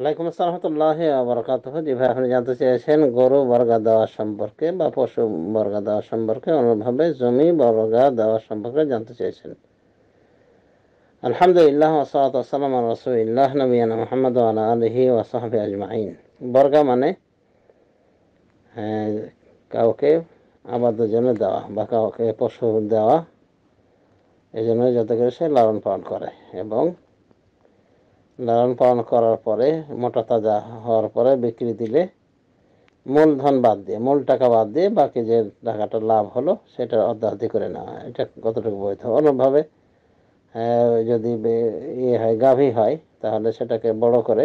আলাইকুম আসসালাম রহমতুল্লাহ বরকাত জি ভাই আপনি জানতে চেয়েছেন গরু বর্গা দেওয়া সম্পর্কে বা পশু বর্গা দেওয়া সম্পর্কে অন্যভাবে জমি বর্গা দেওয়া সম্পর্কে জানতে চেয়েছেন আলহামদুলিল্লাহ ওসালাত আসসালাম রসুল্লাহ নবীন মোহাম্মদ আল্লাহ আলহি ওসাহাবি আজমাইন বর্গা মানে হ্যাঁ, কাউকে আবাদের জন্য দেওয়া বা কাউকে পশু দেওয়া এই জন্য যাতে করে সে লালন পালন করে এবং লালন পালন করার পরে মোটা তাজা হওয়ার পরে বিক্রি দিলে মূলধন বাদ দিয়ে মূল টাকা বাদ দিয়ে বাকি যে টাকাটা লাভ হলো সেটা অর্ধাধি করে নেওয়া এটা কতটুকু বৈধ অনুভাবে যদি ইয়ে হয় গাভী হয় তাহলে সেটাকে বড় করে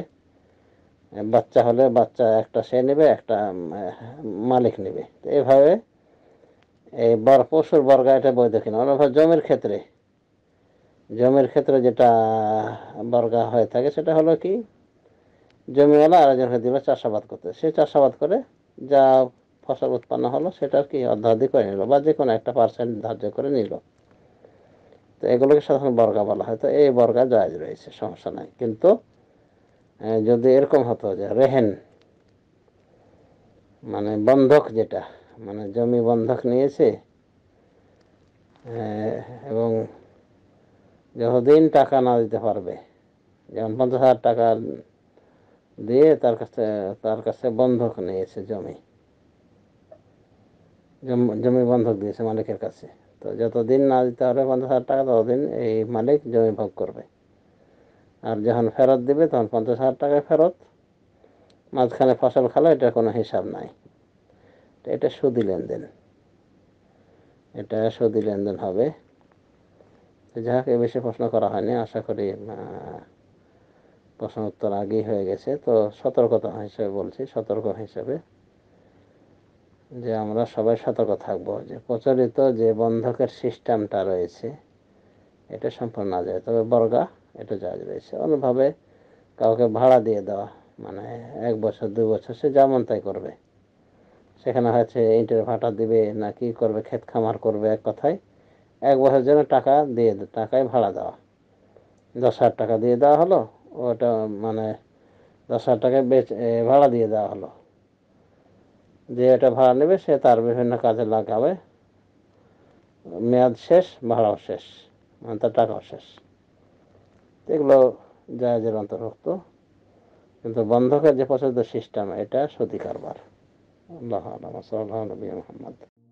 বাচ্চা হলে বাচ্চা একটা সে নেবে একটা মালিক নেবে এভাবে এই বর পশুর বর্গা এটা বৈধ কিনা অনুভব জমির ক্ষেত্রে জমির ক্ষেত্রে যেটা বর্গা হয়ে থাকে সেটা হলো কি জমিওয়ালা আর একজন দিল চাষাবাদ করতে সে চাষাবাদ করে যা ফসল উৎপন্ন হলো সেটার কি অর্ধাধিক করে নিল বা যে কোনো একটা পার্সেন্ট ধার্য করে নিল তো এগুলোকে সাধারণত বর্গা বলা হয় তো এই বর্গা জায়জ রয়েছে সমস্যা নাই কিন্তু যদি এরকম হতো যে রেহেন মানে বন্ধক যেটা মানে জমি বন্ধক নিয়েছে এবং যতদিন টাকা না দিতে পারবে যেমন পঞ্চাশ হাজার টাকা দিয়ে তার কাছে তার কাছে বন্ধক নিয়েছে জমি জমি বন্ধক দিয়েছে মালিকের কাছে তো যতদিন না দিতে পারবে পঞ্চাশ হাজার টাকা ততদিন এই মালিক জমি ভোগ করবে আর যখন ফেরত দিবে তখন পঞ্চাশ হাজার টাকা ফেরত মাঝখানে ফসল খালো এটা কোনো হিসাব নাই এটা সুদি লেনদেন এটা সুদি লেনদেন হবে যাহাকে বেশি প্রশ্ন করা হয়নি আশা করি প্রশ্ন উত্তর আগেই হয়ে গেছে তো সতর্কতা হিসেবে বলছি সতর্ক হিসেবে যে আমরা সবাই সতর্ক থাকবো যে প্রচলিত যে বন্ধকের সিস্টেমটা রয়েছে এটা সম্পূর্ণ না যায় তবে বর্গা এটা জাজ রয়েছে অন্যভাবে কাউকে ভাড়া দিয়ে দেওয়া মানে এক বছর দুই বছর সে যেমন তাই করবে সেখানে হয়েছে ইন্টের ভাটা দিবে না কি করবে ক্ষেত খামার করবে এক কথায় এক বছর জন্য টাকা দিয়ে টাকায় ভাড়া দেওয়া দশ হাজার টাকা দিয়ে দেওয়া হলো ওটা মানে দশ হাজার টাকায় বেচে ভাড়া দিয়ে দেওয়া হলো যে এটা ভাড়া নেবে সে তার বিভিন্ন কাজে লাগাবে মেয়াদ শেষ ভাড়াও শেষ মানে তার টাকাও শেষ এগুলো জাহাজের অন্তর্ভুক্ত কিন্তু বন্ধকের যে পছন্দ সিস্টেম এটা সতী কারবার আল্লাহ আলম সাল্লাহ নবী মোহাম্মদ